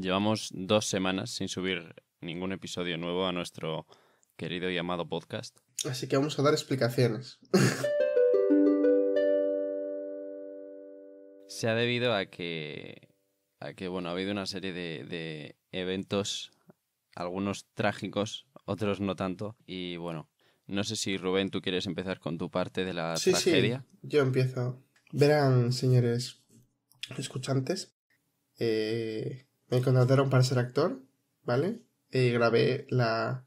Llevamos dos semanas sin subir ningún episodio nuevo a nuestro querido y amado podcast. Así que vamos a dar explicaciones. Se ha debido a que, que bueno, ha habido una serie de, eventos, algunos trágicos, otros no tanto. Y bueno, no sé si Rubén, tú quieres empezar con tu parte de la sí, tragedia. Sí, yo empiezo. Verán, señores escuchantes, eh, me contrataron para ser actor, ¿vale? Y grabé la,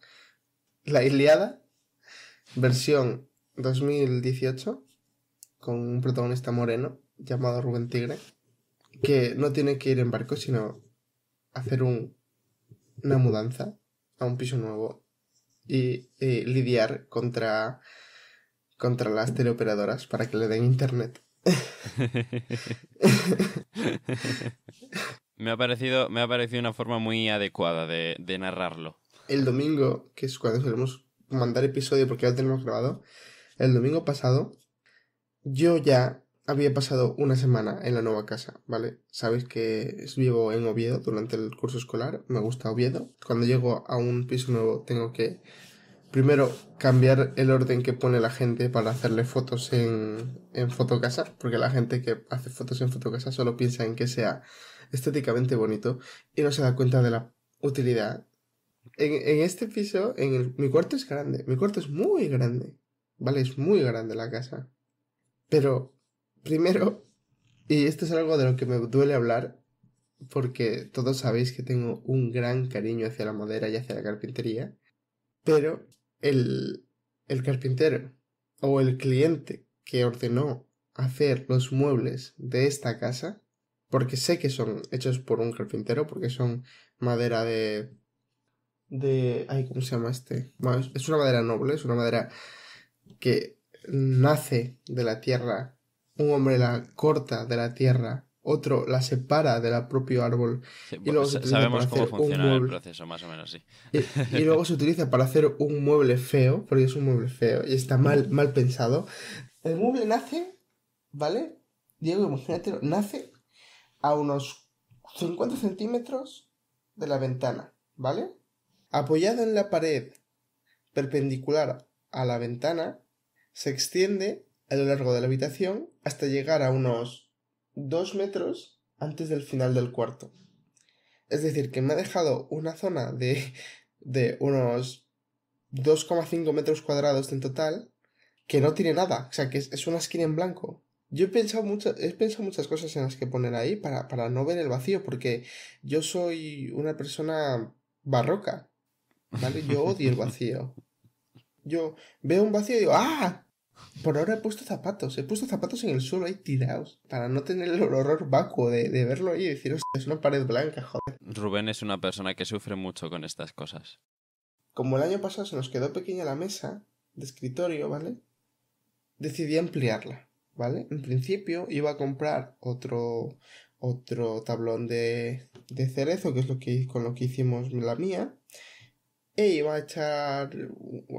la Iliada, versión 2018, con un protagonista moreno llamado Rubén Tigre, que no tiene que ir en barco, sino hacer un, una mudanza a un piso nuevo y, lidiar contra, contra las teleoperadoras para que le den internet. Me ha parecido, me ha parecido una forma muy adecuada de, narrarlo. El domingo, que es cuando solemos mandar episodio porque ya lo tenemos grabado, el domingo pasado, yo ya había pasado una semana en la nueva casa, ¿vale? Sabéis que vivo en Oviedo durante el curso escolar, me gusta Oviedo. Cuando llego a un piso nuevo tengo que primero cambiar el orden que pone la gente para hacerle fotos en, en fotocasa, porque la gente que hace fotos en fotocasa solo piensa en que sea estéticamente bonito y no se da cuenta de la utilidad. En, este piso, en mi cuarto es grande, mi cuarto es muy grande, ¿vale? Es muy grande la casa. Pero, primero, y esto es algo de lo que me duele hablar, porque todos sabéis que tengo un gran cariño hacia la madera y hacia la carpintería, pero el, el carpintero o el cliente que ordenó hacer los muebles de esta casa porque sé que son hechos por un carpintero, porque son madera de... de... Ay, ¿cómo se llama este? es una madera noble, es una madera que nace de la tierra, un hombre la corta de la tierra, otro la separa del propio árbol. y luego se sabemos cómo funciona Y, luego se utiliza para hacer un mueble feo, porque es un mueble feo y está mal, mal pensado. El mueble nace, ¿vale? Diego, imagínate, nace a unos 50 centímetros de la ventana, ¿vale? Apoyado en la pared perpendicular a la ventana, se extiende a lo largo de la habitación hasta llegar a unos 2 metros antes del final del cuarto. Es decir, que me ha dejado una zona de, de unos 2,5 metros cuadrados en total que no tiene nada, o sea, que es una esquina en blanco. Yo he pensado, muchas, muchas cosas en las que poner ahí para, para no ver el vacío, porque yo soy una persona barroca, ¿vale? Yo odio el vacío. Yo veo un vacío y digo, ¡ah! Por ahora he puesto zapatos, he puesto zapatos en el suelo ahí tirados, para no tener el horror vacuo de, de verlo ahí y decir, es una pared blanca, joder. Rubén es una persona que sufre mucho con estas cosas. Como el año pasado se nos quedó pequeña la mesa de escritorio, ¿vale? Decidí ampliarla. En principio iba a comprar otro, otro tablón de, de cerezo, que es lo que, con lo que hicimos la mía, e iba a echar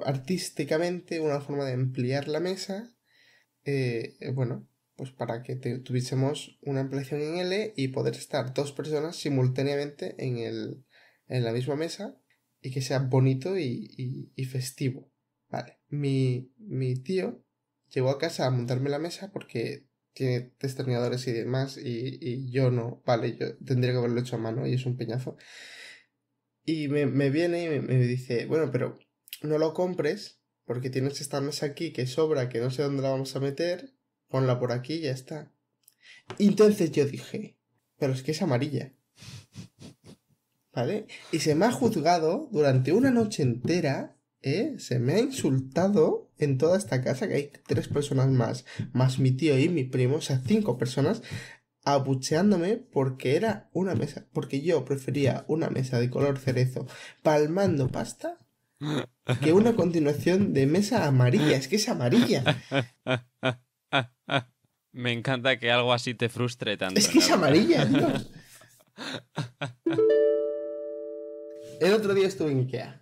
artísticamente una forma de ampliar la mesa, eh, eh, bueno, pues para que tuviésemos una ampliación en L y poder estar dos personas simultáneamente en, el, en la misma mesa y que sea bonito y, festivo. Vale, mi tío llegó a casa a montarme la mesa porque tiene destornilladores y demás y, yo no, vale, yo tendría que haberlo hecho a mano y es un peñazo. Y me, viene y me, dice, bueno, pero no lo compres porque tienes esta mesa aquí que sobra, que no sé dónde la vamos a meter, ponla por aquí y ya está. Y entonces yo dije, pero es que es amarilla. ¿Vale? Y se me ha juzgado durante una noche entera ¿eh? Se me ha insultado en toda esta casa, que hay tres personas más, más mi tío y mi primo, o sea, cinco personas, abucheándome porque era una mesa, porque yo prefería una mesa de color cerezo palmando pasta que una continuación de mesa amarilla, es que es amarilla. Me encanta que algo así te frustre tanto. Es que es amarilla, El otro día estuve en Ikea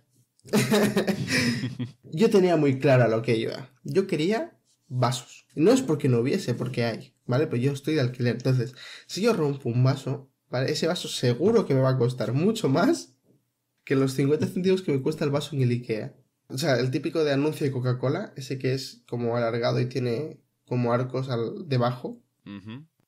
yo tenía muy claro lo que iba. Yo quería vasos. No es porque no hubiese, porque hay, ¿vale? Pues yo estoy de alquiler. Entonces, si yo rompo un vaso, Ese vaso seguro que me va a costar mucho más que los 50 centavos que me cuesta el vaso en el IKEA. O sea, el típico de anuncio de Coca-Cola, ese que es como alargado y tiene como arcos al, debajo.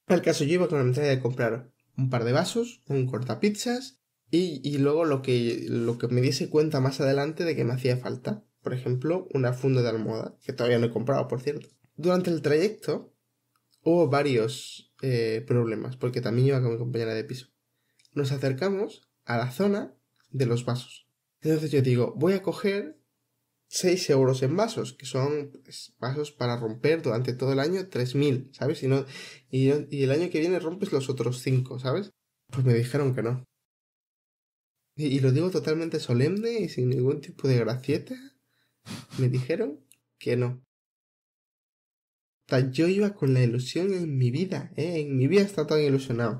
para el caso, yo iba con la mentalidad de comprar un par de vasos, un cortapizzas y, luego lo que, lo que me diese cuenta más adelante de que me hacía falta. Por ejemplo, una funda de almohada, que todavía no he comprado, por cierto. Durante el trayecto hubo varios eh, problemas, porque también iba con mi compañera de piso. Nos acercamos a la zona de los vasos. Entonces yo digo, voy a coger 6 euros en vasos, que son pues, vasos para romper durante todo el año 3.000, ¿sabes? Y, no, y, y, el año que viene rompes los otros 5, ¿sabes? Pues me dijeron que no. Y, lo digo totalmente solemne y sin ningún tipo de gracieta. Me dijeron que no. yo iba con la ilusión en mi vida, ¿eh? En mi vida está tan ilusionado.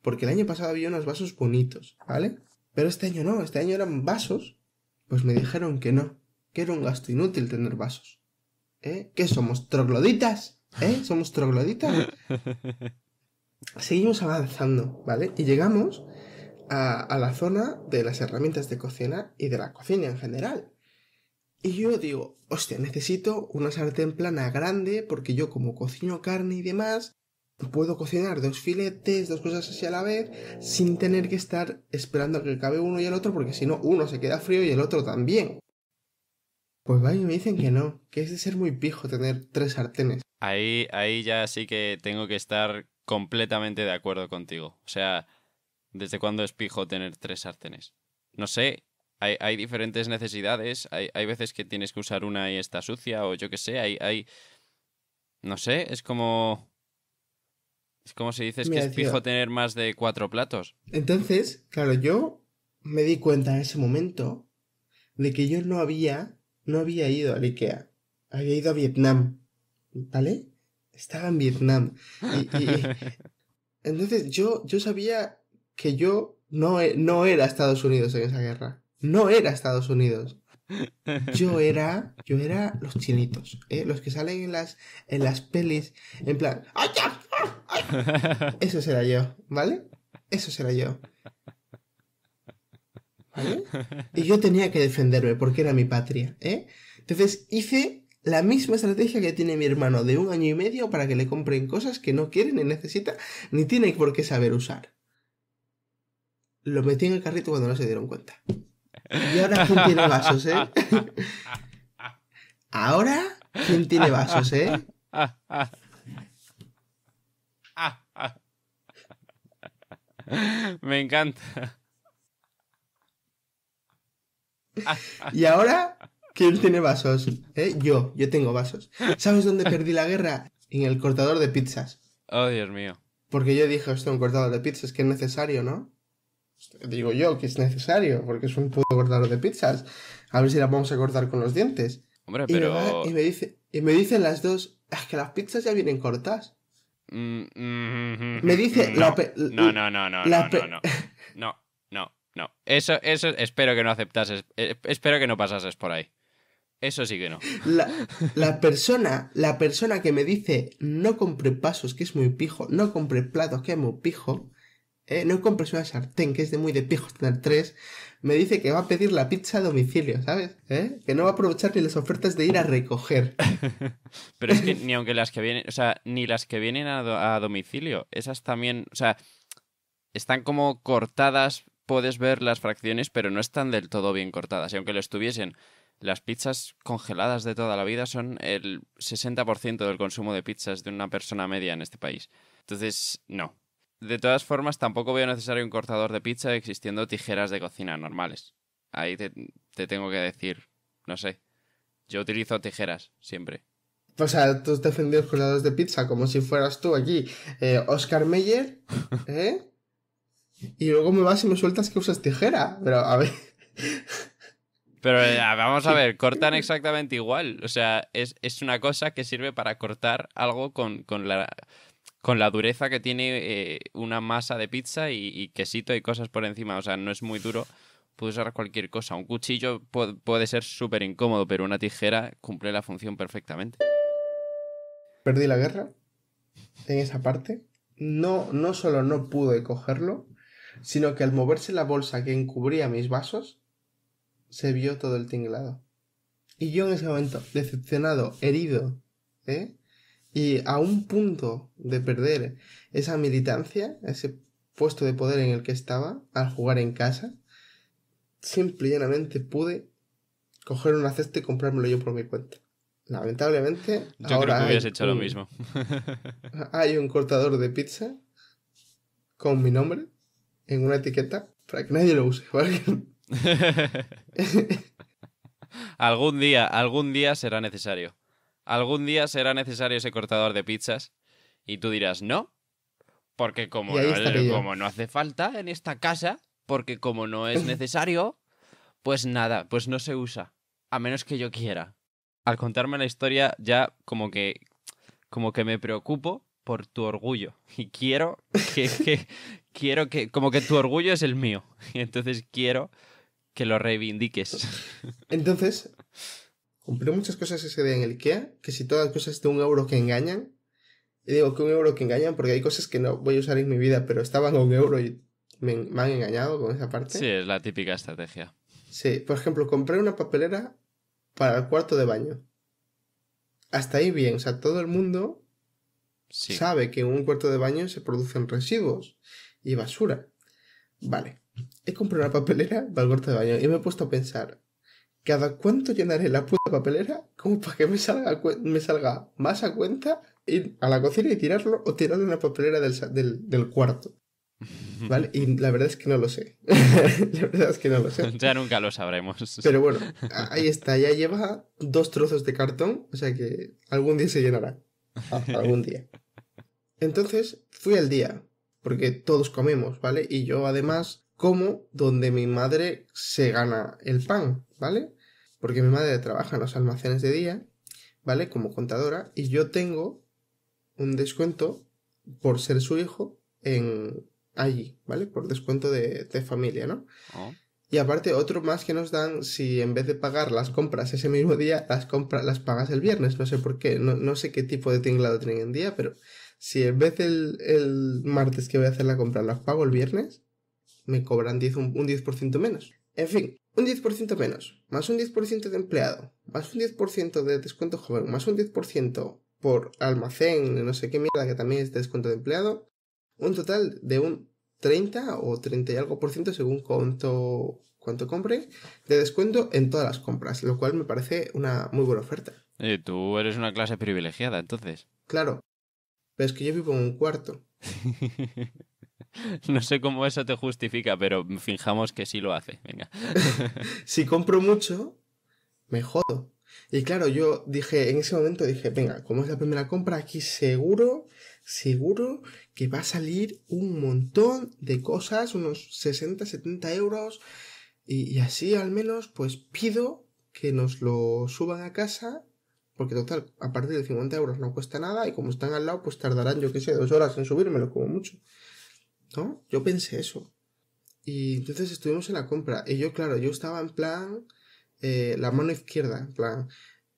Porque el año pasado había unos vasos bonitos, ¿vale? Pero este año no, este año eran vasos. Pues me dijeron que no, que era un gasto inútil tener vasos. ¿Eh? Que somos? ¿Trogloditas? ¿Eh? ¿Somos trogloditas? Seguimos avanzando, ¿vale? Y llegamos a, la zona de las herramientas de cocina y de la cocina en general. Y yo digo, hostia, necesito una sartén plana grande porque yo como cocino carne y demás, puedo cocinar dos filetes, dos cosas así a la vez, sin tener que estar esperando a que cabe uno y el otro porque si no, uno se queda frío y el otro también. Pues vaya, me dicen que no, que es de ser muy pijo tener tres sartenes. Ahí, ahí ya sí que tengo que estar completamente de acuerdo contigo. O sea, ¿Desde cuándo es pijo tener tres sartenes? No sé, hay, diferentes necesidades, hay, veces que tienes que usar una y está sucia, o yo qué sé, hay, hay... No sé, es como... Es como si dices que es pijo tener más de cuatro platos. Entonces, claro, yo me di cuenta en ese momento de que yo no había, no había ido a IKEA, había ido a Vietnam, ¿vale? Estaba en Vietnam. entonces yo, yo sabía que yo no, no era Estados Unidos en esa guerra. No era Estados Unidos. Yo era, yo era los chinitos, ¿eh? los que salen en las, en las pelis, en plan, eso será yo, ¿vale? Eso será yo. ¿Vale? Y yo tenía que defenderme porque era mi patria, ¿eh? Entonces hice la misma estrategia que tiene mi hermano de un año y medio para que le compren cosas que no quiere ni necesita ni tiene por qué saber usar. Lo metí en el carrito cuando no se dieron cuenta. Y ahora, ¿quién tiene vasos, eh? ahora, ¿quién tiene vasos, eh? Me encanta. Y ahora, ¿quién tiene vasos? ¿Eh? Yo, yo tengo vasos. ¿Sabes dónde perdí la guerra? En el cortador de pizzas. Oh, Dios mío. Porque yo dije, esto, un cortador de pizzas, que es necesario, ¿no? digo yo que es necesario, porque es un puto cortador de pizzas. A ver si las vamos a cortar con los dientes. y Me dice, y me dicen las dos, es que las pizzas ya vienen cortas me dice. Mm, mm, mm, no, no, no, no, no, no, no, no, Eso, eso, espero que no aceptases. Eh, espero que no pasases por ahí. Eso sí que no. La, persona, la persona que me dice no compre pasos, que es muy pijo, no compre platos, que es muy pijo, eh, no compres una sartén, que es de muy de pijos tener tres, me dice que va a pedir la pizza a domicilio, ¿sabes? ¿Eh? Que no va a aprovechar ni las ofertas de ir a recoger. Pero es que ni aunque las que vienen, o sea, ni las que vienen a, a domicilio, esas también, o sea, están como cortadas puedes ver las fracciones, pero no están del todo bien cortadas. Y aunque lo estuviesen, las pizzas congeladas de toda la vida son el 60% del consumo de pizzas de una persona media en este país. Entonces, no. De todas formas, tampoco veo necesario un cortador de pizza existiendo tijeras de cocina normales. Ahí te, tengo que decir, no sé. Yo utilizo tijeras, siempre. O sea, tú has defendido cortadores de pizza como si fueras tú aquí. Oscar eh, Meyer, ¿eh? y luego me vas y me sueltas que usas tijera. Pero a ver. Pero eh, vamos a ver, cortan exactamente igual. O sea, es, una cosa que sirve para cortar algo con, con la con la dureza que tiene eh, una masa de pizza y, quesito y cosas por encima. O sea, no es muy duro. Puedes usar cualquier cosa. Un cuchillo puede, ser súper incómodo, pero una tijera cumple la función perfectamente. Perdí la guerra en esa parte. No, no solo no pude cogerlo, sino que al moverse la bolsa que encubría mis vasos, se vio todo el tinglado. Y yo en ese momento, decepcionado, herido, ¿eh? Y a un punto de perder esa militancia, ese puesto de poder en el que estaba al jugar en casa, simple y llanamente pude coger un cesta y comprármelo yo por mi cuenta. Lamentablemente. Yo ahora creo que hubieras hecho lo mismo. hay un cortador de pizza con mi nombre en una etiqueta para que nadie lo use, algún día, algún día será necesario algún día será necesario ese cortador de pizzas. Y tú dirás, no, porque como, no, como no hace falta en esta casa, porque como no es necesario, pues nada, pues no se usa, a menos que yo quiera. Al contarme la historia ya como que, como que me preocupo por tu orgullo y quiero que, quiero que, como que tu orgullo es el mío, y entonces quiero que lo reivindiques. Entonces, compré muchas cosas ese día en el IKEA, que si todas las cosas de un euro que engañan. Y digo que un euro que engañan porque hay cosas que no voy a usar en mi vida, pero estaban a un euro y me, han engañado con esa parte. Sí, es la típica estrategia. Sí, por ejemplo, compré una papelera para el cuarto de baño. Hasta ahí bien, o sea, todo el mundo sabe que en un cuarto de baño se producen residuos y basura. Vale, he comprado una papelera para el cuarto de baño y me he puesto a pensar, cada cuánto llenaré la puta papelera como para que me salga, me salga más a cuenta ir a la cocina y tirarlo o tirarlo en la papelera del, cuarto. ¿Vale? Y la verdad es que no lo sé. la verdad es que no lo sé. Ya nunca lo sabremos. Pero bueno, ahí está, ya lleva dos trozos de cartón, o sea que algún día se llenará. Ah, algún día. Entonces fui al día, porque todos comemos, ¿vale? Y yo además como donde mi madre se gana el pan, ¿vale? Porque mi madre trabaja en los almacenes de día, ¿vale? Como contadora, y yo tengo un descuento por ser su hijo en allí, ¿vale? Por descuento de, familia, ¿no? Oh. Y aparte, otro más que nos dan si en vez de pagar las compras ese mismo día, las compras las pagas el viernes. No sé por qué, no, no sé qué tipo de tinglado tienen en día, pero si en vez del el martes que voy a hacer la compra las pago el viernes, me cobran un, 10% menos. En fin, un 10% menos, más un 10% de empleado, más un 10% de descuento joven, más un 10% por almacén, no sé qué mierda, que también es descuento de empleado, un total de un 30 o 30 y algo por ciento según cuánto, cuánto compre, de descuento en todas las compras, lo cual me parece una muy buena oferta. Y eh, tú eres una clase privilegiada, entonces. Claro, pero es que yo vivo en un cuarto. No sé cómo eso te justifica, pero fijamos que sí lo hace. Venga. si compro mucho, me jodo. Y claro, yo dije, en ese momento dije, venga, como es la primera compra, aquí seguro, seguro que va a salir un montón de cosas, unos 60, 70 euros. Y, así al menos, pues pido que nos lo suban a casa porque total, a partir de 50 euros no cuesta nada y como están al lado, pues tardarán, yo qué sé, dos horas en subírmelo como mucho. ¿no? Yo pensé eso. Y entonces estuvimos en la compra. Y yo, claro, yo estaba en plan, eh, la mano izquierda, en plan,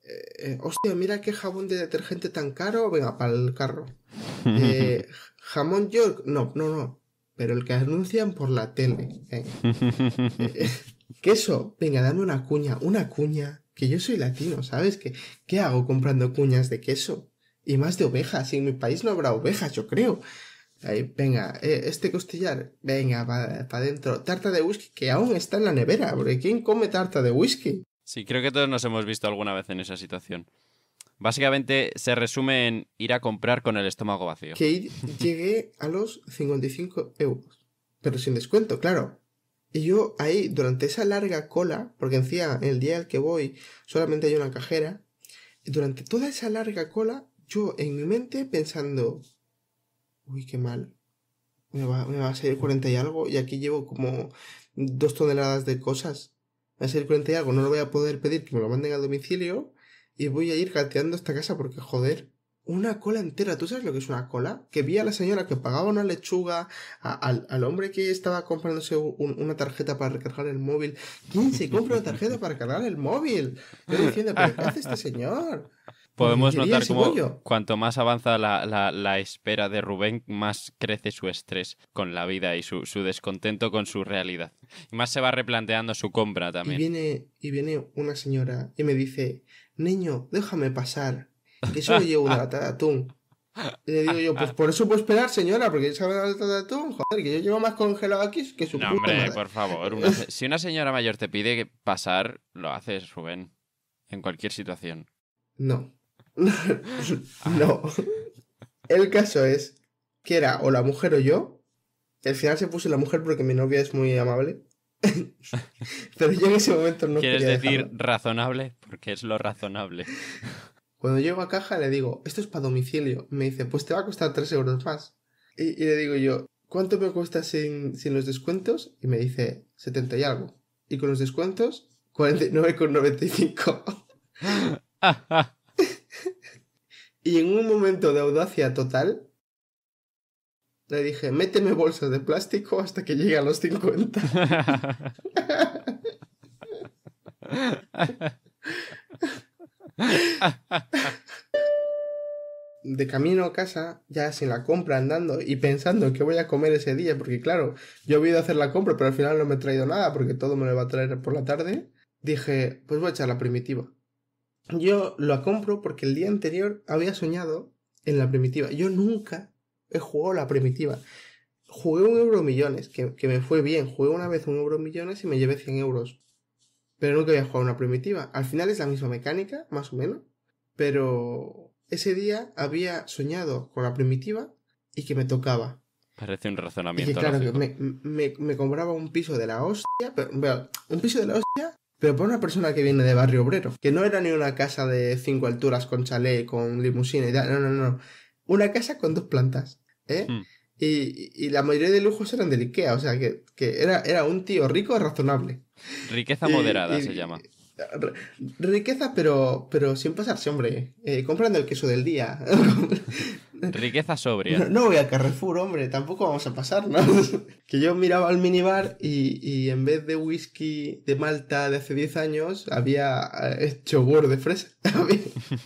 eh, eh, hostia, mira qué jabón de detergente tan caro, venga, para el carro. jamón York, no, no, no. Pero el que anuncian por la tele. queso, venga, dame una cuña, una cuña. Que yo soy latino, ¿sabes? ¿Qué, ¿Qué hago comprando cuñas de queso? Y más de ovejas. En mi país no habrá ovejas, yo creo venga, eh, este costillar, venga, para adentro. Tarta de whisky que aún está en la nevera, porque ¿quién come tarta de whisky? Sí, creo que todos nos hemos visto alguna vez en esa situación. Básicamente se resume en ir a comprar con el estómago vacío. Que llegué a los 55 euros, pero sin descuento, claro. Y yo ahí, durante esa larga cola, porque encima el día al que voy solamente hay una cajera, durante toda esa larga cola, yo en mi mente pensando, uy, qué mal, me va, me va a salir 40 y algo y aquí llevo como dos toneladas de cosas. Me va a salir 40 y algo, no lo voy a poder pedir que me lo manden al domicilio y voy a ir gateando esta casa porque joder. Una cola entera, ¿tú sabes lo que es una cola? Que vi a la señora que pagaba una lechuga, al, al, hombre que estaba comprándose una tarjeta para recargar el móvil. ¿Quién se compra una tarjeta para recargar el móvil? Yo diciendo, ¿pero qué hace este señor? podemos notar como cuanto más avanza la, espera de Rubén, más crece su estrés con la vida y su, descontento con su realidad. Y más se va replanteando su compra también. Y viene, y viene una señora y me dice, niño, déjame pasar, que solo llevo una lata de atún. Y le digo yo, pues por eso puedo esperar, señora, porque lata de atún, joder, que yo llevo más congelado aquí que su No, hombre, por favor. si una señora mayor te pide pasar, lo haces, Rubén. En cualquier situación. No. no. El caso es que era o la mujer o yo. al final se puso la mujer porque mi novia es muy amable. Pero yo en ese momento no ¿Quieres decir razonable? Porque es lo razonable. Cuando llego a caja le digo, esto es para domicilio. Me dice, pues te va a costar 3 euros más. Y, le digo yo, ¿cuánto me cuesta sin, sin, los descuentos? Y me dice, 70 y algo. Y con los descuentos, 49,95. Y en un momento de audacia total, le dije, méteme bolsas de plástico hasta que llegue a los 50. de camino a casa, ya sin la compra andando y pensando qué voy a comer ese día, porque claro, yo he ido a hacer la compra, pero al final no me he traído nada porque todo me lo va a traer por la tarde, dije, pues voy a echar la primitiva. Yo lo compro porque el día anterior había soñado en la primitiva. Yo nunca he jugado la primitiva. Jugué un euro millones, que, que me fue bien. Jugué una vez un euro millones y me llevé 100 euros. Pero nunca había jugado una primitiva. Al final es la misma mecánica, más o menos. Pero ese día había soñado con la primitiva y que me tocaba. Parece un razonamiento. claro, me, compraba un piso de la hostia, pero, un piso de la hostia pero para una persona que viene de barrio obrero, que no era ni una casa de cinco alturas con chalet, con limusina y tal, no, no, no. Una casa con dos plantas, ¿eh? Hmm. Y, y, la mayoría de lujos eran del Ikea, o sea que, era, era un tío rico razonable. Riqueza moderada se llama. Riqueza, pero, pero sin pasarse, hombre. Eh, comprando el queso del día. Riqueza sobria. No, voy a Carrefour, hombre, tampoco vamos a pasar, ¿no? que yo miraba al minibar y, y, en vez de whisky de Malta de hace 10 años, había yogur eh, de fresa.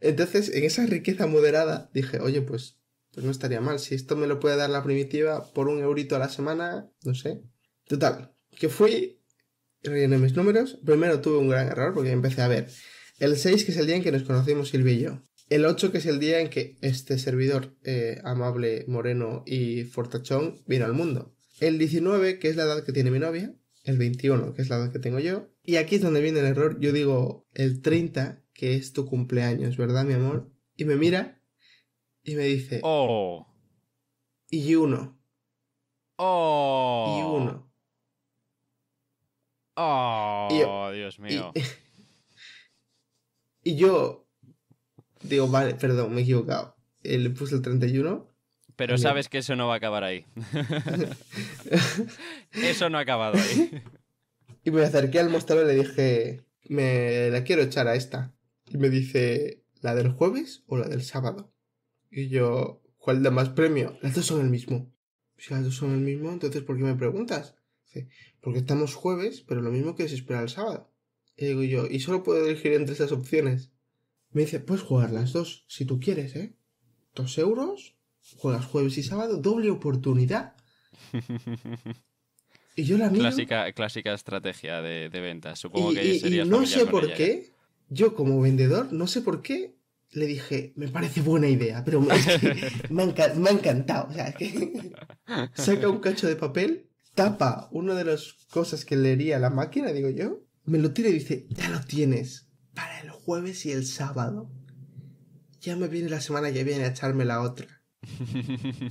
Entonces, en esa riqueza moderada, dije, oye, pues, pues no estaría mal. Si esto me lo puede dar la primitiva por un eurito a la semana, no sé. Total, que fui rellené mis números. Primero tuve un gran error porque empecé a ver el 6, que es el día en que nos conocimos Silvia y yo. El 8, que es el día en que este servidor eh, amable, moreno y fortachón vino al mundo. El 19, que es la edad que tiene mi novia. El 21, que es la edad que tengo yo. Y aquí es donde viene el error. Yo digo el 30, que es tu cumpleaños, ¿verdad, mi amor? Y me mira y me dice... Oh. Y uno. Oh. Y uno. Oh, Dios mío. Y, y, yo digo, vale, perdón, me he equivocado. Eh, le puse el 31. Pero sabes que eso no va a acabar ahí. eso no ha acabado ahí. Y me acerqué al mostrador y le dije, me la quiero echar a esta. Y me dice, ¿la del jueves o la del sábado? Y yo, ¿cuál da más premio? Las dos son el mismo. Si las dos son el mismo, entonces ¿por qué me preguntas? porque estamos jueves, pero lo mismo que es el sábado. Y digo yo, y solo puedo elegir entre esas opciones. Me dice, puedes jugar las dos, si tú quieres, ¿eh? Dos euros, juegas jueves y sábado, doble oportunidad. Y yo la Clásica, clásica estrategia de, de ventas, supongo que sería. Y no sé por qué, ¿eh? yo como vendedor, no sé por qué le dije, me parece buena idea, pero me, ha, encantado. saca un cacho de papel tapa una de las cosas que leería la máquina, digo yo, me lo tira y dice, ya lo tienes para el jueves y el sábado. Ya me viene la semana que viene a echarme la otra.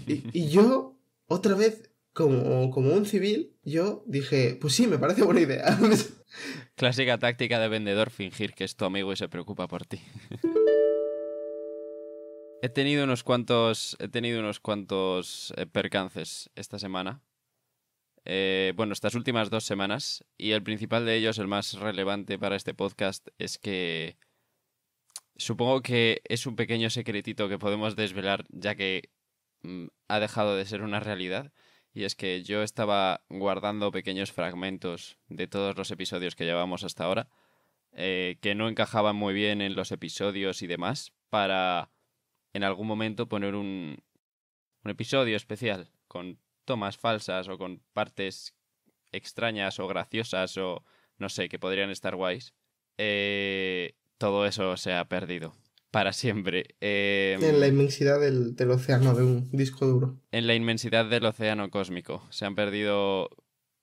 y, yo, otra vez, como, como un civil, yo dije, pues sí, me parece buena idea. Clásica táctica de vendedor fingir que es tu amigo y se preocupa por ti. he tenido unos cuantos, he tenido unos cuantos eh, percances esta semana eh, bueno, estas últimas dos semanas, y el principal de ellos, el más relevante para este podcast, es que supongo que es un pequeño secretito que podemos desvelar, ya que mm, ha dejado de ser una realidad, y es que yo estaba guardando pequeños fragmentos de todos los episodios que llevamos hasta ahora, eh, que no encajaban muy bien en los episodios y demás, para en algún momento poner un episodio especial con más falsas o con partes extrañas o graciosas o no sé, que podrían estar guays, eh, todo eso se ha perdido para siempre. Em, en la inmensidad del, océano de un disco duro. En la inmensidad del océano cósmico. Se han perdido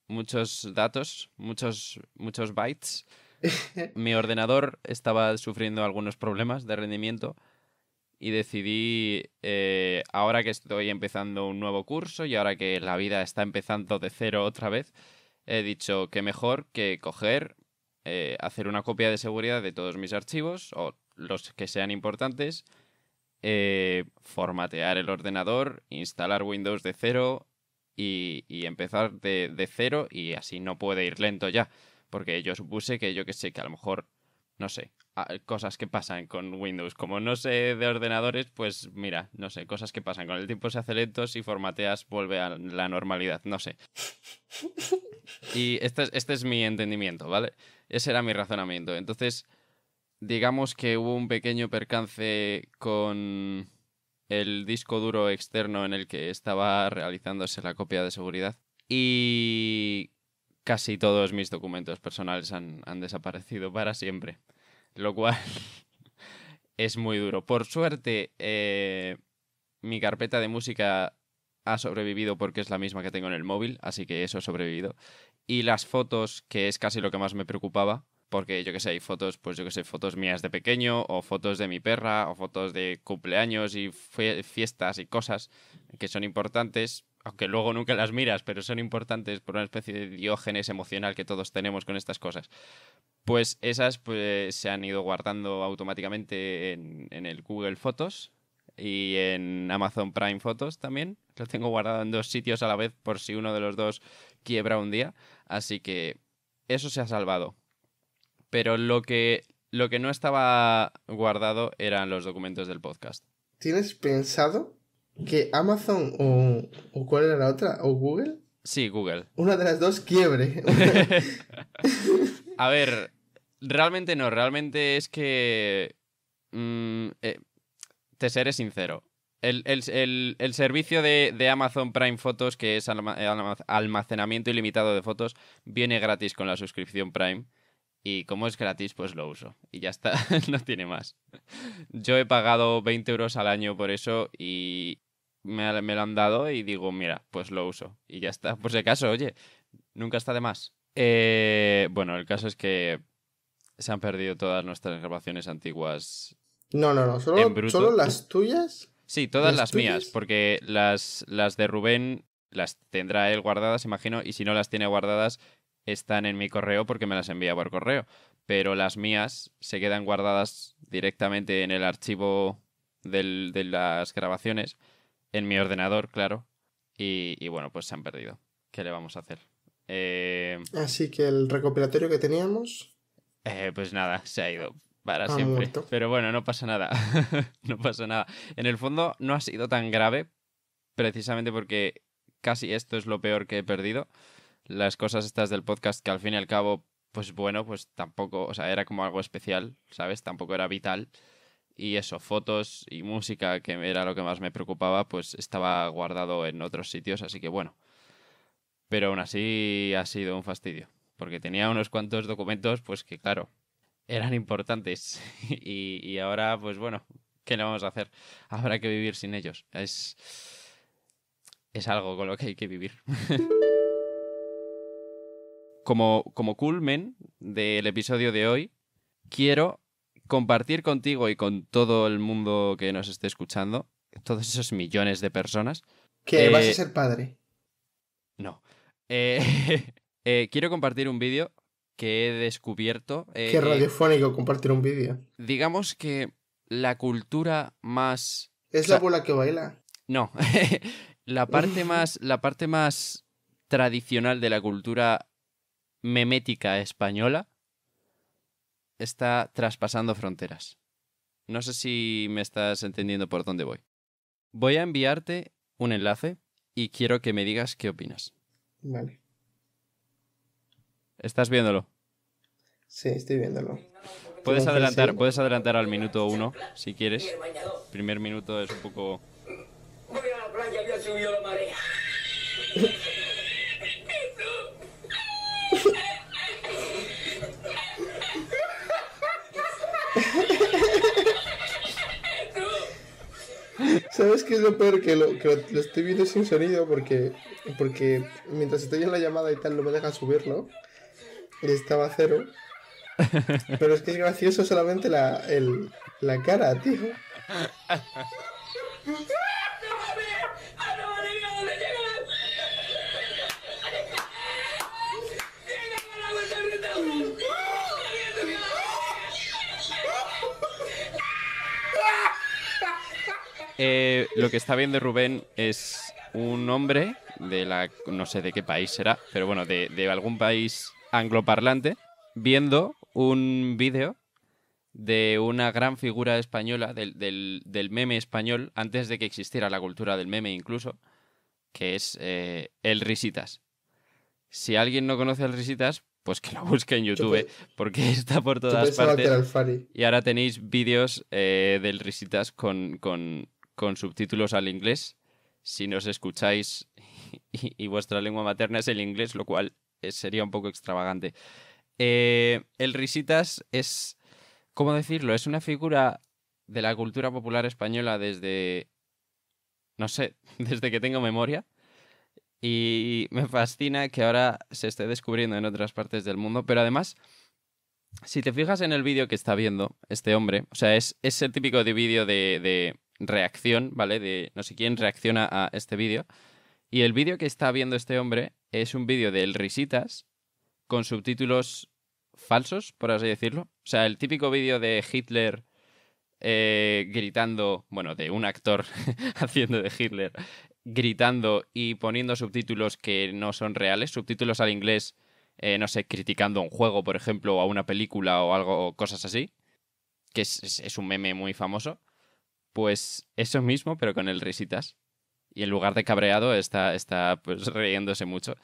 muchos datos, muchos, muchos bytes. Mi ordenador estaba sufriendo algunos problemas de rendimiento y decidí, eh, ahora que estoy empezando un nuevo curso y ahora que la vida está empezando de cero otra vez, he dicho que mejor que coger, eh, hacer una copia de seguridad de todos mis archivos o los que sean importantes, eh, formatear el ordenador, instalar Windows de cero y, empezar de, de, cero y así no puede ir lento ya. Porque yo supuse que yo que sé, que a lo mejor no sé, cosas que pasan con Windows. Como no sé de ordenadores, pues mira, no sé, cosas que pasan. Con el tiempo se hace lento, si formateas vuelve a la normalidad, no sé. Y este, este es mi entendimiento, ¿vale? Ese era mi razonamiento. Entonces, digamos que hubo un pequeño percance con el disco duro externo en el que estaba realizándose la copia de seguridad. Y casi todos mis documentos personales han, desaparecido para siempre, lo cual es muy duro. Por suerte, eh, mi carpeta de música ha sobrevivido porque es la misma que tengo en el móvil, así que eso ha sobrevivido. Y las fotos, que es casi lo que más me preocupaba, porque yo que sé, hay fotos, pues yo que sé, fotos mías de pequeño, o fotos de mi perra, o fotos de cumpleaños y fiestas y cosas que son importantes, aunque luego nunca las miras, pero son importantes por una especie de diógenes emocional que todos tenemos con estas cosas. Pues esas pues, se han ido guardando automáticamente en, el Google Fotos y en Amazon Prime Fotos también. Lo tengo guardado en dos sitios a la vez por si uno de los dos quiebra un día. Así que eso se ha salvado. Pero lo que, lo que no estaba guardado eran los documentos del podcast. ¿Tienes pensado que Amazon o, cuál era la otra, o Google. Sí, Google. Una de las dos quiebre. a ver, realmente no, realmente es que... Mm, eh, te seré sincero. El, servicio de, Amazon Prime Fotos, que es almacenamiento ilimitado de fotos, viene gratis con la suscripción Prime. Y como es gratis, pues lo uso. Y ya está, no tiene más. Yo he pagado 20 euros al año por eso y, me, lo han dado y digo, mira, pues lo uso. Y ya está. Por si acaso, oye, nunca está de más. Eh, bueno, el caso es que se han perdido todas nuestras grabaciones antiguas. No, no, no. Solo, las tuyas. Sí, todas las, mías, porque las, las de Rubén las tendrá él guardadas, imagino, y si no las tiene guardadas, están en mi correo porque me las envía por correo. Pero las mías se quedan guardadas directamente en el archivo de las grabaciones en mi ordenador, claro. Y, bueno, pues se han perdido. ¿Qué le vamos a hacer? Eh, Así que el recopilatorio que teníamos. Eh, pues nada, se ha ido para siempre. Pero bueno, no pasa nada. no pasa nada. En el fondo no ha sido tan grave, precisamente porque casi esto es lo peor que he perdido. Las cosas estas del podcast que al fin y al cabo, pues bueno, pues tampoco, o sea, era como algo especial, ¿sabes? Tampoco era vital y eso, fotos y música, que era lo que más me preocupaba, pues estaba guardado en otros sitios, así que bueno. Pero aún así ha sido un fastidio, porque tenía unos cuantos documentos, pues que claro, eran importantes y, ahora, pues bueno, ¿qué le vamos a hacer? Habrá que vivir sin ellos. Es, es algo con lo que hay que vivir. como, como culmen del episodio de hoy, quiero compartir contigo y con todo el mundo que nos esté escuchando, todos esos millones de personas. Que vas a eh, ser padre. No. Eh, eh, quiero compartir un vídeo que he descubierto. Qué radiofónico compartir un vídeo. Digamos que la cultura más. Es la bola que baila. No. la parte más. La parte más tradicional de la cultura memética española está traspasando fronteras. No sé si me estás entendiendo por dónde voy. Voy a enviarte un enlace y quiero que me digas qué opinas. Vale. ¿Estás viéndolo? Sí, estoy viéndolo. Puedes adelantar, puedes adelantar al minuto uno, si quieres. El primer minuto es un poco. Voy a la playa, la marea. ¿Sabes qué es lo peor? Que lo, que lo estoy viendo sin sonido porque, porque mientras estoy en la llamada y tal no me deja subirlo. Y estaba cero. Pero es que es gracioso solamente la, la cara, tío. Eh, lo que está viendo Rubén es un hombre de la. no sé de qué país será, pero bueno, de, algún país angloparlante, viendo un vídeo de una gran figura española, del, meme español, antes de que existiera la cultura del meme incluso, que es eh, el Risitas. Si alguien no conoce el Risitas, pues que lo busque en YouTube, porque está por todas partes. Y ahora tenéis vídeos eh, del Risitas con con subtítulos al inglés si nos escucháis y, vuestra lengua materna es el inglés, lo cual eh, sería un poco extravagante. Eh, el Risitas es, ¿cómo decirlo? Es una figura de la cultura popular española desde, no sé, desde que tengo memoria. Y me fascina que ahora se esté descubriendo en otras partes del mundo. Pero además, si te fijas en el vídeo que está viendo este hombre, o sea, es, es el típico de vídeo de reacción, ¿vale? De no sé quién reacciona a este vídeo. Y el vídeo que está viendo este hombre es un vídeo de Risitas con subtítulos falsos, por así decirlo. O sea, el típico vídeo de Hitler eh, gritando, bueno, de un actor haciendo de Hitler, gritando y poniendo subtítulos que no son reales, subtítulos al inglés, eh, no sé, criticando un juego, por ejemplo, o a una película o algo, cosas así, que es un meme muy famoso. Pues eso mismo, pero con el risitas. Y en lugar de cabreado está, está pues riéndose mucho.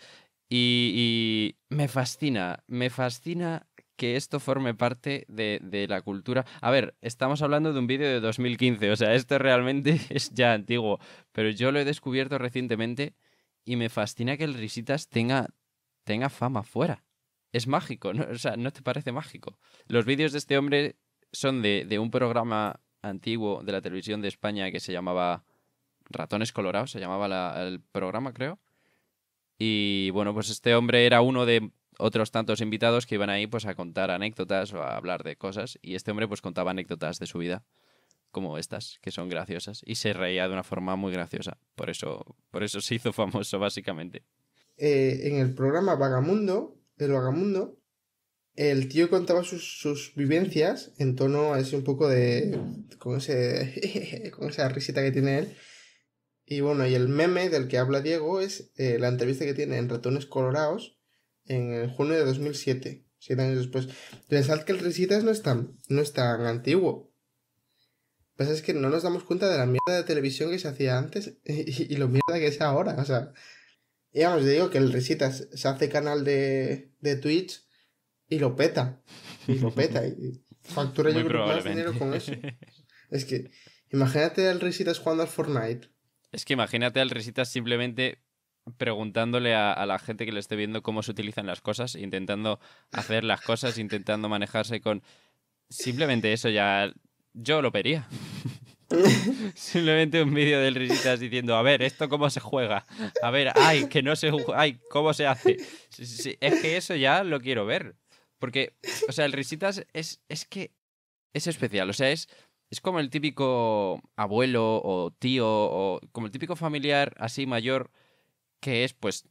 Y, me fascina, me fascina que esto forme parte de, de, la cultura. A ver, estamos hablando de un vídeo de 2015, o sea, esto realmente es ya antiguo, pero yo lo he descubierto recientemente y me fascina que el Risitas tenga, tenga fama fuera. Es mágico, ¿no? o sea, ¿no te parece mágico? Los vídeos de este hombre son de, de un programa antiguo de la televisión de España que se llamaba Ratones Colorados, se llamaba el programa, creo. Y bueno, pues este hombre era uno de otros tantos invitados que iban ahí pues a contar anécdotas o a hablar de cosas y este hombre pues contaba anécdotas de su vida como estas que son graciosas y se reía de una forma muy graciosa por eso por eso se hizo famoso básicamente eh, en el programa Vagamundo el Vagamundo el tío contaba sus, vivencias en tono ese un poco de. con, ese, con esa risita que tiene él. Y bueno, y el meme del que habla Diego es eh, la entrevista que tiene en Ratones Colorados en el junio de 2007, siete años después. Pensad que el Risitas no es tan, no es antiguo. Pues pasa es que no nos damos cuenta de la mierda de televisión que se hacía antes y, lo mierda que es ahora. O sea, digamos, digo que el Risitas se hace canal de, de Twitch y lo peta. Y lo peta. Y factura yo creo más dinero con eso. Es que, imagínate al Risitas jugando al Fortnite. Es que imagínate al Risitas simplemente preguntándole a, a, la gente que le esté viendo cómo se utilizan las cosas, intentando hacer las cosas, intentando manejarse con. Simplemente eso ya. Yo lo vería. Simplemente un vídeo del Risitas diciendo, a ver, esto cómo se juega. A ver, ay, que no se ay, cómo se hace. Es que eso ya lo quiero ver. Porque, o sea, el Risitas es, que es especial. O sea, es, es como el típico abuelo o tío o como el típico familiar así mayor que es, pues,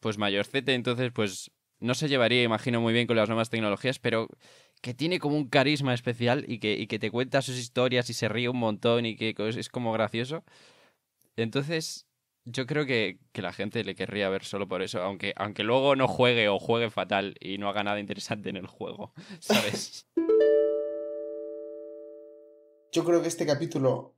pues mayorcete. Entonces, pues, no se llevaría, imagino, muy bien con las nuevas tecnologías, pero que tiene como un carisma especial y que, y que te cuenta sus historias y se ríe un montón y que es como gracioso. Entonces, yo creo que, la gente le querría ver solo por eso, aunque, aunque luego no juegue o juegue fatal y no haga nada interesante en el juego, ¿sabes? Yo creo que este capítulo,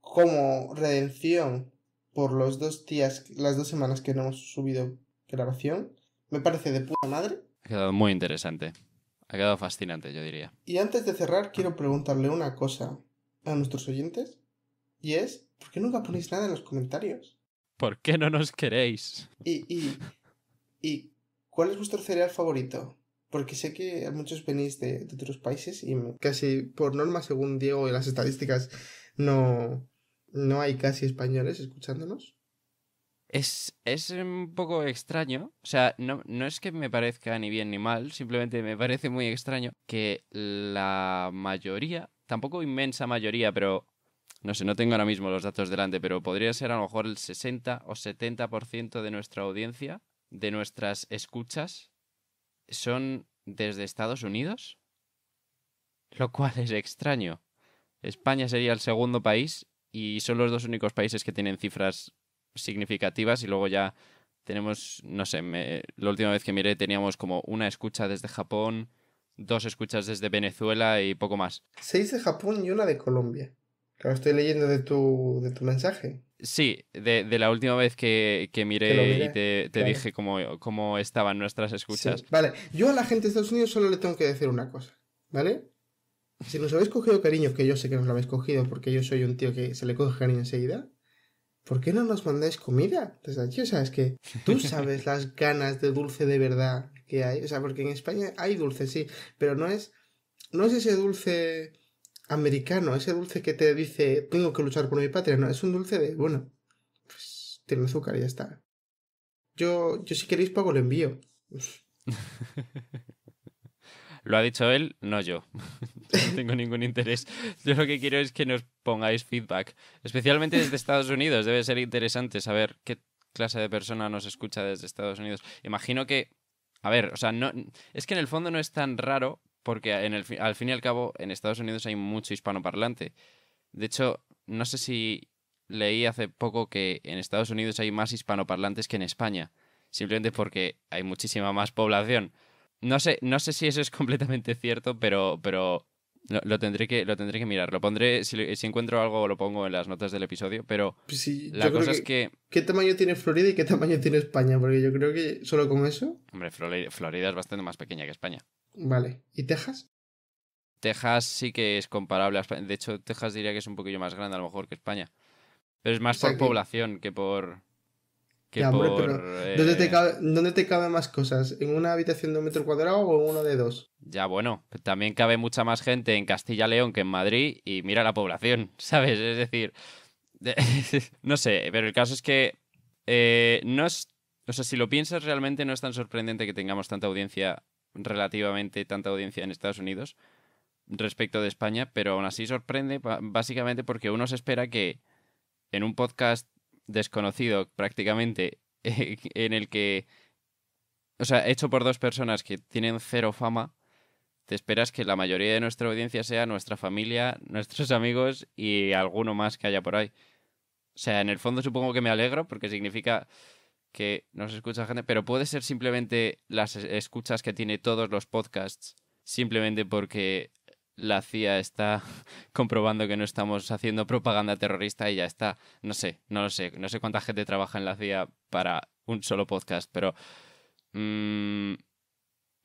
como redención por los dos días, las dos semanas que no hemos subido grabación, me parece de puta madre. Ha quedado muy interesante. Ha quedado fascinante, yo diría. Y antes de cerrar, quiero preguntarle una cosa a nuestros oyentes, y es, ¿por qué nunca ponéis nada en los comentarios? ¿Por qué no nos queréis? ¿Y, cuál es vuestro cereal favorito? Porque sé que muchos venís de, otros países y casi por norma, según Diego y las estadísticas, no, no hay casi españoles escuchándonos. Es, es, un poco extraño, o sea, no, no, es que me parezca ni bien ni mal, simplemente me parece muy extraño que la mayoría, tampoco inmensa mayoría, pero no sé, no tengo ahora mismo los datos delante, pero podría ser a lo mejor el 60 o 70% de nuestra audiencia, de nuestras escuchas, son desde Estados Unidos, lo cual es extraño. España sería el segundo país y son los dos únicos países que tienen cifras significativas y luego ya tenemos, no sé, la última vez que miré teníamos como una escucha desde Japón, dos escuchas desde Venezuela y poco más. Seis de Japón y una de Colombia. Claro, estoy leyendo de tu, de tu mensaje. Sí, de, de, la última vez que, que miré, y te, te dije cómo, cómo, estaban nuestras escuchas. Vale, yo a la gente de Estados Unidos solo le tengo que decir una cosa, ¿vale? Si nos habéis cogido cariño, que yo sé que nos lo habéis cogido porque yo soy un tío que se le coge cariño enseguida, ¿por qué no nos mandáis comida O sea, que tú sabes las ganas de dulce de verdad que hay. O sea, porque en España hay dulce, sí, pero no es, no es ese dulce americano, ese dulce que te dice tengo que luchar por mi patria, no, es un dulce de, bueno, pues tiene azúcar y ya está. Yo, yo si queréis pago el envío. Lo ha dicho él, no yo. no tengo ningún interés. Yo lo que quiero es que nos pongáis feedback. Especialmente desde Estados Unidos. Debe ser interesante saber qué clase de persona nos escucha desde Estados Unidos. Imagino que. A ver, o sea, no. Es que en el fondo no es tan raro porque al fin y al cabo en Estados Unidos hay mucho hispanoparlante. De hecho, no sé si leí hace poco que en Estados Unidos hay más hispanoparlantes que en España, simplemente porque hay muchísima más población. No sé, no sé si eso es completamente cierto, pero, pero lo, tendré que, lo tendré que mirar. Lo pondré, si, encuentro algo, lo pongo en las notas del episodio, pero pues la cosa es que... ¿Qué tamaño tiene Florida y qué tamaño tiene España? Porque yo creo que solo con eso... Hombre, Florida es bastante más pequeña que España. Vale. ¿Y Texas? Texas sí que es comparable a España. De hecho, Texas diría que es un poquillo más grande a lo mejor que España. Pero es más por población que por... Que por eh, ¿dónde, te cabe, ¿dónde, te más cosas? ¿En una habitación de un metro cuadrado o en uno de dos? Ya, bueno, también cabe mucha más gente en Castilla León que en Madrid y mira la población, ¿sabes? Es decir, no sé, pero el caso es que eh, no es... O sea, si lo piensas realmente no es tan sorprendente que tengamos tanta audiencia relativamente tanta audiencia en Estados Unidos respecto de España, pero aún así sorprende básicamente porque uno se espera que en un podcast desconocido prácticamente en el que, o sea, hecho por dos personas que tienen cero fama, te esperas que la mayoría de nuestra audiencia sea nuestra familia, nuestros amigos y alguno más que haya por ahí. O sea, en el fondo supongo que me alegro porque significa que nos escucha gente, pero puede ser simplemente las escuchas que tiene todos los podcasts, simplemente porque la CIA está comprobando que no estamos haciendo propaganda terrorista y ya está. No sé, no lo sé. No sé cuánta gente trabaja en la CIA para un solo podcast, pero... Mm,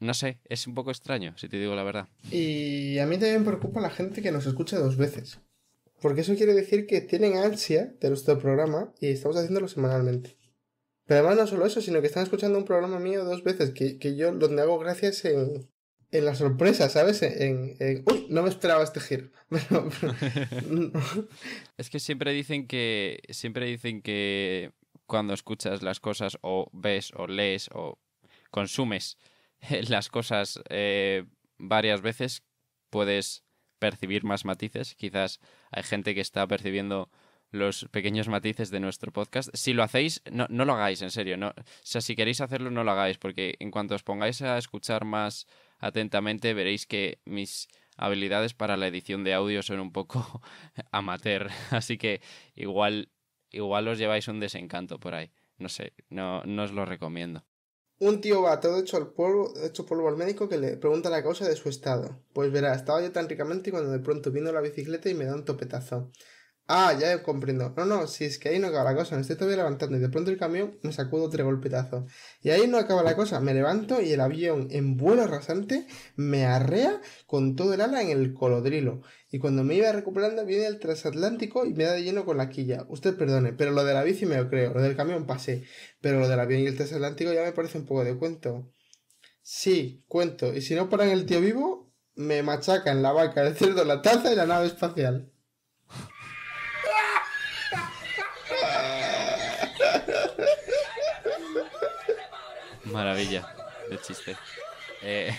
no sé, es un poco extraño, si te digo la verdad. Y a mí también me preocupa la gente que nos escucha dos veces. Porque eso quiere decir que tienen ansia de nuestro programa y estamos haciéndolo semanalmente. Pero además no solo eso, sino que están escuchando un programa mío dos veces, que, yo donde hago gracias en, en la sorpresa, ¿sabes? En, Uy, no me esperaba este giro. es que siempre dicen que. Siempre dicen que cuando escuchas las cosas, o ves, o lees, o consumes eh, las cosas eh, varias veces, puedes percibir más matices. Quizás hay gente que está percibiendo los pequeños matices de nuestro podcast. Si lo hacéis, no, lo hagáis, en serio. No, si queréis hacerlo, no lo hagáis, porque en cuanto os pongáis a escuchar más atentamente, veréis que mis habilidades para la edición de audio son un poco amateur. Así que igual, igual os lleváis un desencanto por ahí. No sé, no, no os lo recomiendo. Un tío va todo hecho, al polvo, hecho polvo al médico que le pregunta la causa de su estado. Pues verá, estaba yo tan ricamente cuando de pronto vino la bicicleta y me da un topetazo. Ah, ya comprendo. No, no, si es que ahí no acaba la cosa. Me estoy todavía levantando y de pronto el camión me sacudo tres golpetazos. Y ahí no acaba la cosa. Me levanto y el avión en vuelo rasante me arrea con todo el ala en el colodrilo. Y cuando me iba recuperando viene el transatlántico y me da de lleno con la quilla. Usted perdone, pero lo de la bici me lo creo. Lo del camión pasé. Pero lo del avión y el transatlántico ya me parece un poco de cuento. Sí, cuento. Y si no paran el tío vivo, me machacan la vaca, el cerdo, la taza y la nave espacial. Maravilla de chiste. Eh,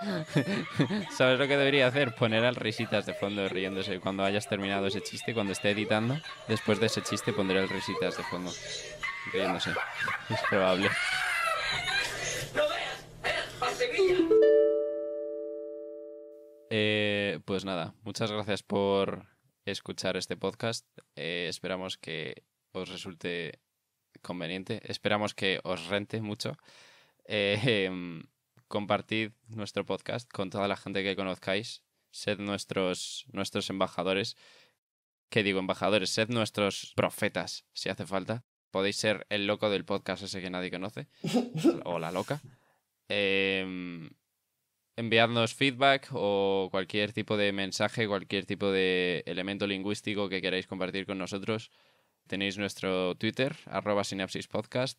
¿Sabes lo que debería hacer? Poner al risitas de fondo riéndose. Cuando hayas terminado ese chiste, cuando esté editando, después de ese chiste pondré al risitas de fondo riéndose. Es probable. Eh, pues nada, muchas gracias por escuchar este podcast. Eh, esperamos que os resulte conveniente. Esperamos que os rente mucho. Em, compartid nuestro podcast con toda la gente que conozcáis. Sed nuestros, nuestros embajadores. ¿Qué digo, embajadores? Sed nuestros profetas, si hace falta. Podéis ser el loco del podcast ese que nadie conoce. o la loca. Em, enviadnos feedback o cualquier tipo de mensaje, cualquier tipo de elemento lingüístico que queráis compartir con nosotros. Tenéis nuestro Twitter, arroba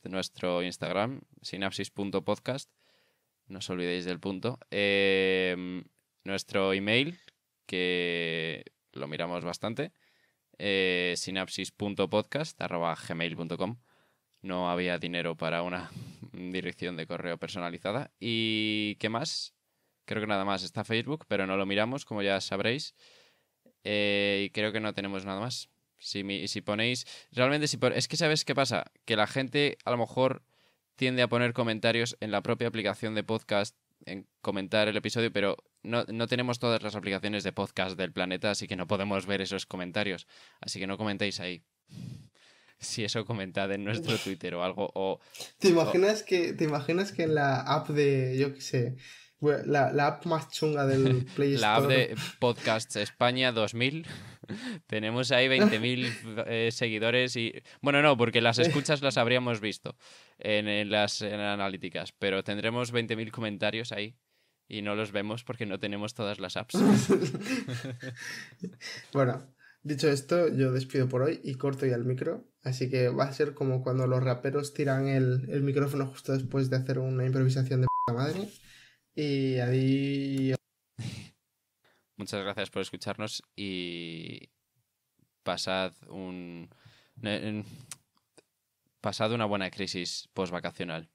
nuestro Instagram, sinapsis.podcast, no os olvidéis del punto, em, nuestro email, que lo miramos bastante, eh, sinapsis.podcast, arroba gmail.com. No había dinero para una dirección de correo personalizada. ¿Y qué más? Creo que nada más está Facebook, pero no lo miramos, como ya sabréis. Eh, y creo que no tenemos nada más. Si, si ponéis, realmente es que sabes qué pasa, que la gente a lo mejor tiende a poner comentarios en la propia aplicación de podcast, en comentar el episodio, pero no, tenemos todas las aplicaciones de podcast del planeta, así que no podemos ver esos comentarios. Así que no comentéis ahí. Si eso comentad en nuestro Twitter o algo. O, ¿Te imaginas que, te imaginas que en la app de, yo qué sé, la, app más chunga del Play La app de Podcasts España 2000. Tenemos ahí 20.000 eh, seguidores y... Bueno, no, porque las escuchas las habríamos visto en, las analíticas, pero tendremos 20.000 comentarios ahí y no los vemos porque no tenemos todas las apps. bueno, dicho esto, yo despido por hoy y corto ya el micro. Así que va a ser como cuando los raperos tiran el, micrófono justo después de hacer una improvisación de puta madre. Y Muchas gracias por escucharnos y pasad un pasad una buena crisis post vacacional.